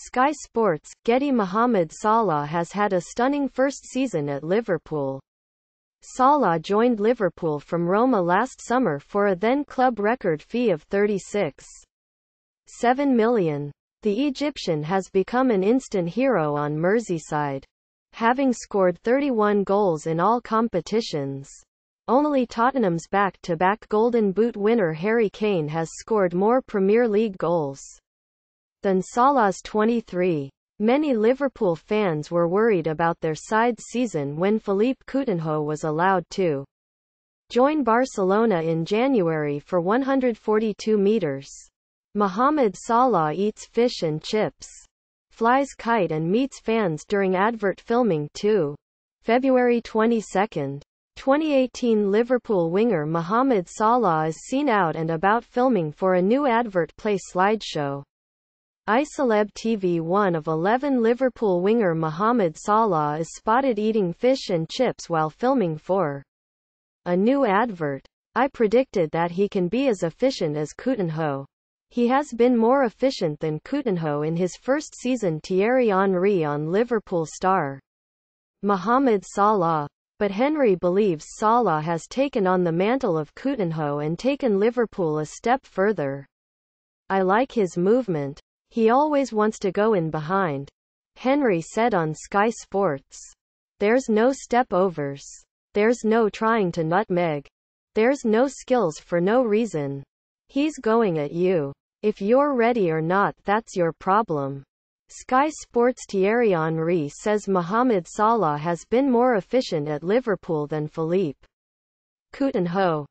Sky Sports, Getty Mohamed Salah has had a stunning first season at Liverpool. Salah joined Liverpool from Roma last summer for a then club record fee of 36.7 million. The Egyptian has become an instant hero on Merseyside, having scored 31 goals in all competitions. Only Tottenham's back-to-back -back Golden Boot winner Harry Kane has scored more Premier League goals than Salah's 23. Many Liverpool fans were worried about their side's season when Philippe Coutinho was allowed to join Barcelona in January for 142 meters. Mohamed Salah eats fish and chips, flies kite and meets fans during advert filming too. February 22 2018 Liverpool winger Mohamed Salah is seen out and about filming for a new advert play slideshow. iCeleb TV 1 of 11 Liverpool winger Mohamed Salah is spotted eating fish and chips while filming for a new advert. I predicted that he can be as efficient as Coutinho. He has been more efficient than Coutinho in his first season Thierry Henry on Liverpool star Mohamed Salah but Henry believes Salah has taken on the mantle of Coutinho and taken Liverpool a step further. I like his movement. He always wants to go in behind. Henry said on Sky Sports. There's no step overs. There's no trying to nutmeg. There's no skills for no reason. He's going at you. If you're ready or not, that's your problem. Sky Sports Thierry Henry says Mohamed Salah has been more efficient at Liverpool than Philippe Coutinho.